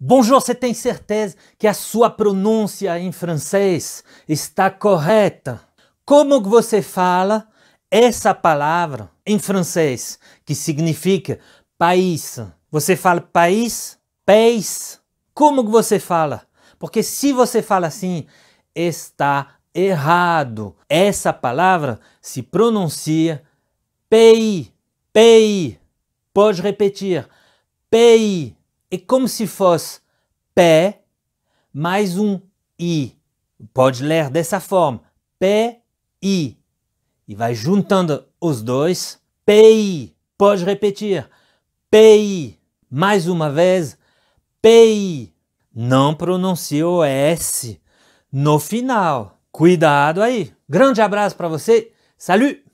Bonjour, você tem certeza que a sua pronúncia em francês está correta? Como você fala essa palavra em francês, que significa país? Você fala país? Pays? Como você fala? Porque se você fala assim, está errado. Essa palavra se pronuncia pays. Pays. Pode repetir. Pays é como se fosse pé mais um i. Pode ler dessa forma: pé i. E vai juntando os dois. PI. Pode repetir. PI. Mais uma vez. PI. Não pronuncie o S no final. Cuidado aí. Grande abraço para você. Salut!